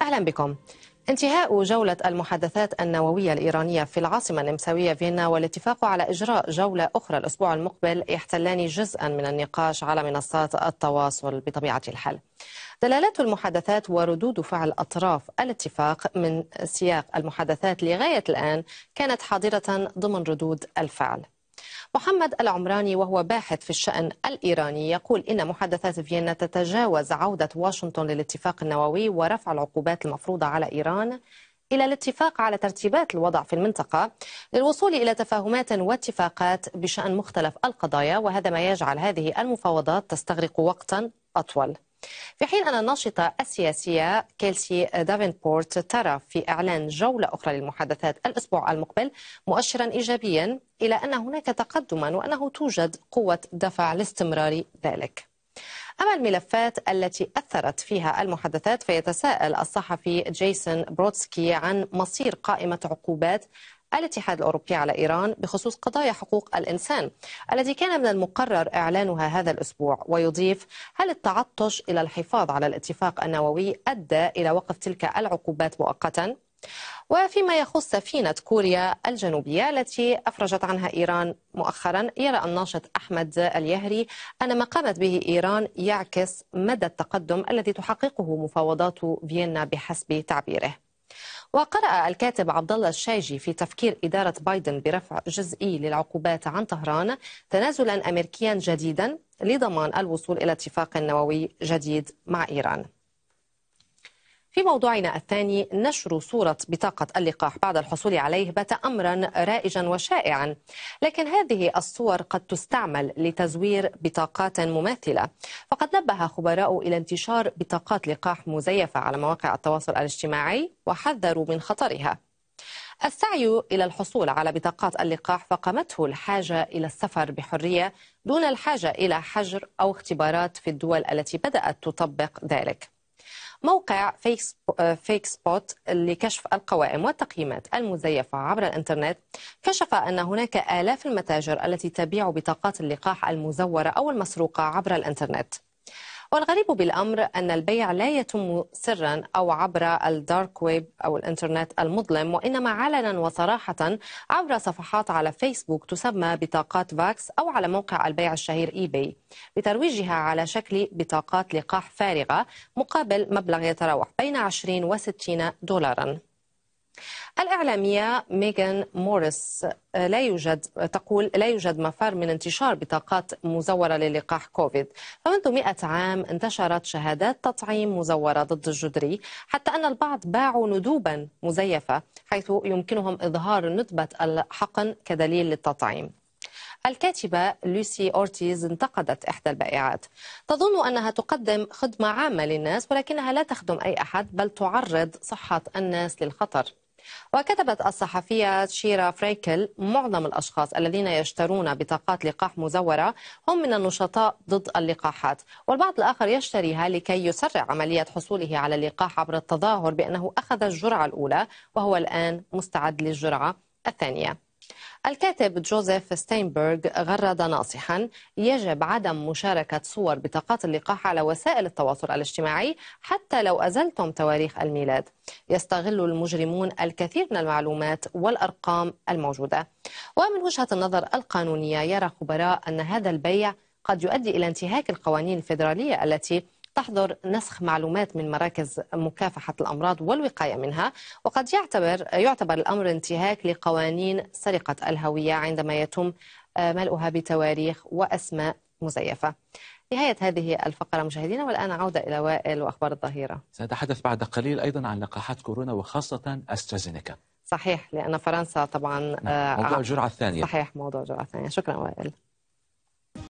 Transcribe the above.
أهلا بكم انتهاء جولة المحادثات النووية الإيرانية في العاصمة النمساوية فيينا والاتفاق على إجراء جولة أخرى الأسبوع المقبل يحتلان جزءا من النقاش على منصات التواصل بطبيعة الحال دلالات المحادثات وردود فعل أطراف الاتفاق من سياق المحادثات لغاية الآن كانت حاضرة ضمن ردود الفعل محمد العمراني وهو باحث في الشأن الإيراني يقول إن محادثات فيينا تتجاوز عودة واشنطن للاتفاق النووي ورفع العقوبات المفروضة على إيران إلى الاتفاق على ترتيبات الوضع في المنطقة للوصول إلى تفاهمات واتفاقات بشأن مختلف القضايا وهذا ما يجعل هذه المفاوضات تستغرق وقتا أطول في حين أن الناشطة السياسية كيلسي دافنبورت ترى في إعلان جولة أخرى للمحادثات الأسبوع المقبل مؤشرا إيجابيا إلى أن هناك تقدما وأنه توجد قوة دفع لاستمرار ذلك أما الملفات التي أثرت فيها المحادثات فيتساءل الصحفي جيسون بروتسكي عن مصير قائمة عقوبات الاتحاد الأوروبي على إيران بخصوص قضايا حقوق الإنسان التي كان من المقرر إعلانها هذا الأسبوع ويضيف هل التعطش إلى الحفاظ على الاتفاق النووي أدى إلى وقف تلك العقوبات مؤقتا؟ وفيما يخص سفينة كوريا الجنوبية التي أفرجت عنها إيران مؤخرا يرى الناشط أحمد اليهري أن ما قامت به إيران يعكس مدى التقدم الذي تحققه مفاوضات فيينا بحسب تعبيره وقرأ الكاتب عبد الله الشاجي في تفكير إدارة بايدن برفع جزئي للعقوبات عن طهران تنازلا أمريكيا جديدا لضمان الوصول إلى اتفاق نووي جديد مع إيران في موضوعنا الثاني نشر صورة بطاقة اللقاح بعد الحصول عليه بات أمرا رائجا وشائعا لكن هذه الصور قد تستعمل لتزوير بطاقات مماثلة فقد نبه خبراء إلى انتشار بطاقات لقاح مزيفة على مواقع التواصل الاجتماعي وحذروا من خطرها السعي إلى الحصول على بطاقات اللقاح فقمته الحاجة إلى السفر بحرية دون الحاجة إلى حجر أو اختبارات في الدول التي بدأت تطبق ذلك موقع فيك آه، سبوت لكشف القوائم والتقييمات المزيفة عبر الإنترنت كشف أن هناك آلاف المتاجر التي تبيع بطاقات اللقاح المزورة أو المسروقة عبر الإنترنت والغريب بالأمر أن البيع لا يتم سرا أو عبر الدارك ويب أو الإنترنت المظلم وإنما علنا وصراحة عبر صفحات على فيسبوك تسمى بطاقات فاكس أو على موقع البيع الشهير إي بي بترويجها على شكل بطاقات لقاح فارغة مقابل مبلغ يتراوح بين 20 و 60 دولارا الإعلامية ميغان موريس آه، لا يوجد تقول لا يوجد مفر من انتشار بطاقات مزورة للقاح كوفيد فمنذ مئة عام انتشرت شهادات تطعيم مزورة ضد الجدري حتى أن البعض باعوا ندوبا مزيفة حيث يمكنهم إظهار ندبة الحقن كدليل للتطعيم الكاتبة لوسي أورتيز انتقدت إحدى البائعات تظن أنها تقدم خدمة عامة للناس ولكنها لا تخدم أي أحد بل تعرض صحة الناس للخطر وكتبت الصحفية شيرا فريكل معظم الأشخاص الذين يشترون بطاقات لقاح مزورة هم من النشطاء ضد اللقاحات والبعض الآخر يشتريها لكي يسرع عملية حصوله على اللقاح عبر التظاهر بأنه أخذ الجرعة الأولى وهو الآن مستعد للجرعة الثانية الكاتب جوزيف ستينبرغ غرد ناصحا يجب عدم مشاركة صور بطاقات اللقاح على وسائل التواصل الاجتماعي حتى لو أزلتم تواريخ الميلاد يستغل المجرمون الكثير من المعلومات والأرقام الموجودة ومن وجهة النظر القانونية يرى خبراء أن هذا البيع قد يؤدي إلى انتهاك القوانين الفيدرالية التي تحضر نسخ معلومات من مراكز مكافحة الأمراض والوقاية منها وقد يعتبر يعتبر الأمر انتهاك لقوانين سرقة الهوية عندما يتم آه، ملؤها بتواريخ وأسماء مزيفة نهاية هذه الفقرة مشاهدينا والآن عودة إلى وائل وأخبار الظهيرة سنتحدث بعد قليل أيضا عن لقاحات كورونا وخاصة أسترازينيكا صحيح لأن فرنسا طبعا نعم، موضوع آه، الجرعة الثانية صحيح موضوع الجرعة الثانية شكرا وائل